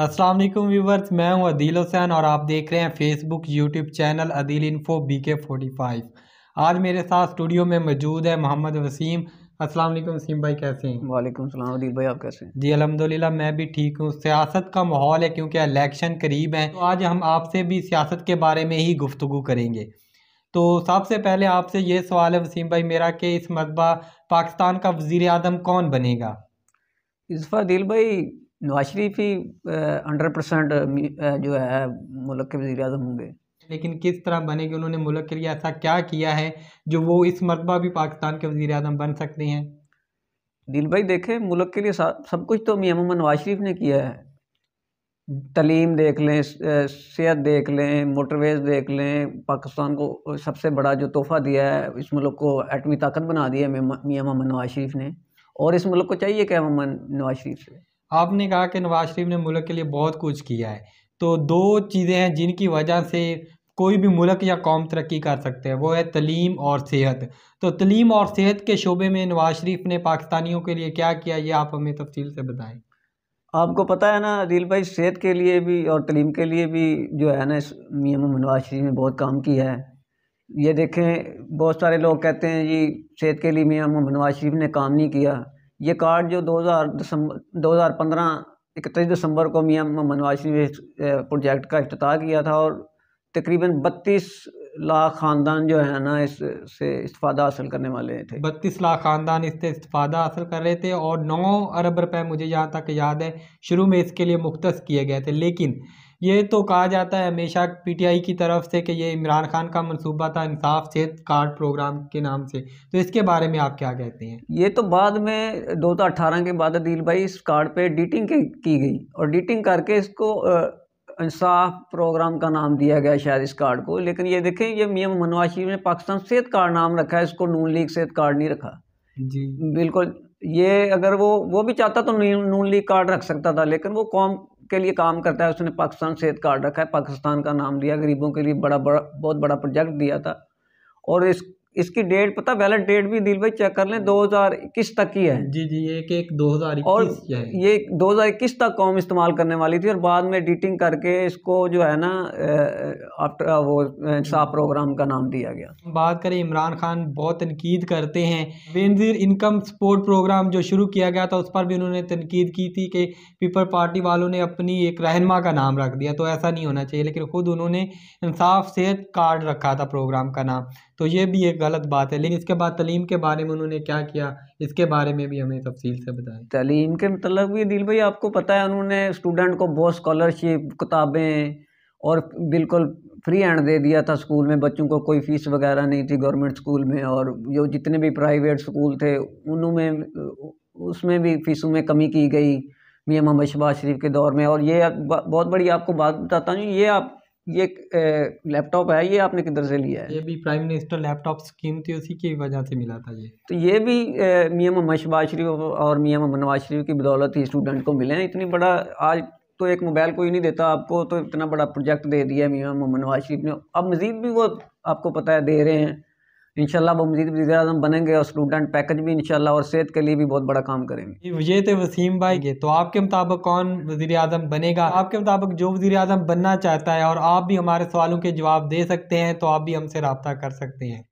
अस्सलाम वालेकुम व्यूवर्स मैं हूं अदील हुसैन और आप देख रहे हैं Facebook YouTube channel Adeel info B K forty five आज मेरे साथ स्टूडियो में मौजूद है मोहम्मद वसीम अस्सलाम वालेकुम वसीम भाई कैसे हैं वालेकुम सलाम अदील भाई आप कैसे हैं जी अलहमदिल्ला मैं भी ठीक हूँ सियासत का माहौल है क्योंकि इलेक्शन करीब है तो आज हम आपसे भी सियासत के बारे में ही गुफ्तु करेंगे तो सबसे पहले आपसे ये सवाल है वसीम भाई मेरा कि इस मरतबा पाकिस्तान का वज़ी अजम कौन बनेगा इस दिल भाई नवाज शरीफ ही हंड्रेड परसेंट जो है मुल्क के वजी अजम होंगे लेकिन किस तरह बने कि उन्होंने मुल्क के लिए ऐसा क्या किया है जो वो इस मरतबा भी पाकिस्तान के वजी अजम बन सकते हैं दिल भाई देखें मुल्क के लिए सब कुछ तो मियाम नवाज शरीफ ने किया है तलीम देख लें सेहत देख लें मोटरवेज देख लें पाकिस्तान को सबसे बड़ा जो तोहफ़ा दिया है इस मुल्क को एटमी ताकत बना दिया है मियाँ मोहम्मद नवाज शरीफ ने और इस मुल्क को चाहिए क्या मोहम्मद नवाज शरीफ से आपने कहा कि नवाज शरीफ ने मुल्क के लिए बहुत कुछ किया है तो दो चीज़ें हैं जिनकी वजह से कोई भी मुल्क या कौम तरक्की कर सकते हैं वो है तलीम और सेहत तो तलीम और सेहत के शोबे में नवाज शरीफ ने पाकिस्तानियों के लिए क्या किया ये आप हमें तफसील से बताएं आपको पता है ना रील भाई सेहत के लिए भी और तलीम के लिए भी जो है ना मियाँ नवाज शरीफ ने बहुत काम किया है ये देखें बहुत सारे लोग कहते हैं जी सेहत के लिए मियाँ नवाज शरीफ ने काम नहीं किया ये कार्ड जो दो हज़ार दिसंबर दो हज़ार पंद्रह इकतीस दिसंबर को मियाँ नवाज शरीफ प्रोजेक्ट का अफ्त किया था और तकरीबन बत्तीस लाख ख़ानदान जो है ना इससे इस्तादा हासिल करने वाले थे बत्तीस लाख ख़ानदान इससे इस्तादा हासिल कर रहे थे और नौ अरब रुपए मुझे यहाँ तक याद है शुरू में इसके लिए मुख्त किए गए थे लेकिन ये तो कहा जाता है हमेशा पीटीआई की तरफ से कि ये इमरान खान का मंसूबा था इंसाफ सेहत कार्ड प्रोग्राम के नाम से तो इसके बारे में आप क्या कहते हैं ये तो बाद में दो हज़ार अठारह के बाद अदील भाई इस कार्ड पे डीटिंग की गई और डीटिंग करके इसको इंसाफ प्रोग्राम का नाम दिया गया शायद इस कार्ड को लेकिन ये देखें ये मियाँ मनवा शरीफ ने पाकिस्तान सेहत कार्ड नाम रखा है इसको नून लीग सेहत कार्ड नहीं रखा जी बिल्कुल ये अगर वो वो भी चाहता तो नून लीग कार्ड रख सकता था लेकिन वो कौम के लिए काम करता है उसने पाकिस्तान सेहत कार्ड रखा है पाकिस्तान का नाम दिया गरीबों के लिए बड़ा बड़ा बहुत बड़ा प्रोजेक्ट दिया था और इस इसकी डेट पता वैलिड डेट भी दिल भाई चेक कर लें 2021 तक की है जी जी एक एक 2021 और ये 2021 तक कॉम इस्तेमाल करने वाली थी और बाद में एडिटिंग करके इसको जो है ना आफ्टर वो सा प्रोग्राम का नाम दिया गया बात करें इमरान खान बहुत तनकीद करते हैं बेनजीर इनकम सपोर्ट प्रोग्राम जो शुरू किया गया था उस पर भी उन्होंने तनकीद की थी कि पीपल पार्टी वालों ने अपनी एक रहनमा का नाम रख दिया तो ऐसा नहीं होना चाहिए लेकिन खुद उन्होंने इंसाफ सेहत कार्ड रखा था प्रोग्राम का नाम तो ये भी एक गलत बात है लेकिन इसके बाद तलीम के बारे में उन्होंने क्या किया इसके बारे में भी हमें तफसील से बताया तलीम के मतलब भी दिल भाई आपको पता है उन्होंने स्टूडेंट को बहुत स्कॉलरशिप किताबें और बिल्कुल फ्री हैंड दे दिया था स्कूल में बच्चों को कोई फीस वगैरह नहीं थी गवर्नमेंट स्कूल में और जो जितने भी प्राइवेट स्कूल थे उनमें उसमें भी फीसों में कमी की गई मियाँ मोहम्मद शबाज शरीफ के दौर में और ये बहुत बड़ी आपको बात बताता हूँ ये आप ये लैपटॉप है ये आपने किधर से लिया है ये भी प्राइम मिनिस्टर लैपटॉप स्कीम थी उसी की वजह से मिला था ये तो ये भी मियाँ मोहम्मद शबाज शरीफ और मियाँ मोहम्मद नवाज शरीफ की बदौलत ही स्टूडेंट को मिले हैं इतनी बड़ा आज तो एक मोबाइल कोई नहीं देता आपको तो इतना बड़ा प्रोजेक्ट दे दिया है मियाँ मोहम्मद नवाज शरीफ ने अब मज़ीद भी वो आपको पता है दे रहे हैं इनशाला वो मजीद वजी अजम बनेंगे और स्टूडेंट पैकेज भी इनशाला और सेहत के लिए भी बहुत बड़ा काम करेंगे ये थे वसीम भाई के तो आपके मुताबिक कौन वजी अजम बनेगा आपके मुताबिक जो वजी अजम बनना चाहता है और आप भी हमारे सवालों के जवाब दे सकते हैं तो आप भी हमसे रबता कर सकते हैं